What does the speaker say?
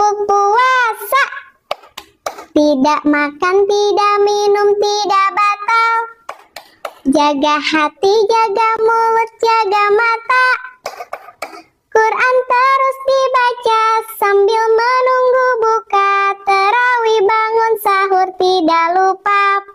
berpuasa puasa Tidak makan, tidak minum, tidak batal Jaga hati, jaga mulut, jaga mata Quran terus dibaca sambil menunggu buka Terawih bangun sahur tidak lupa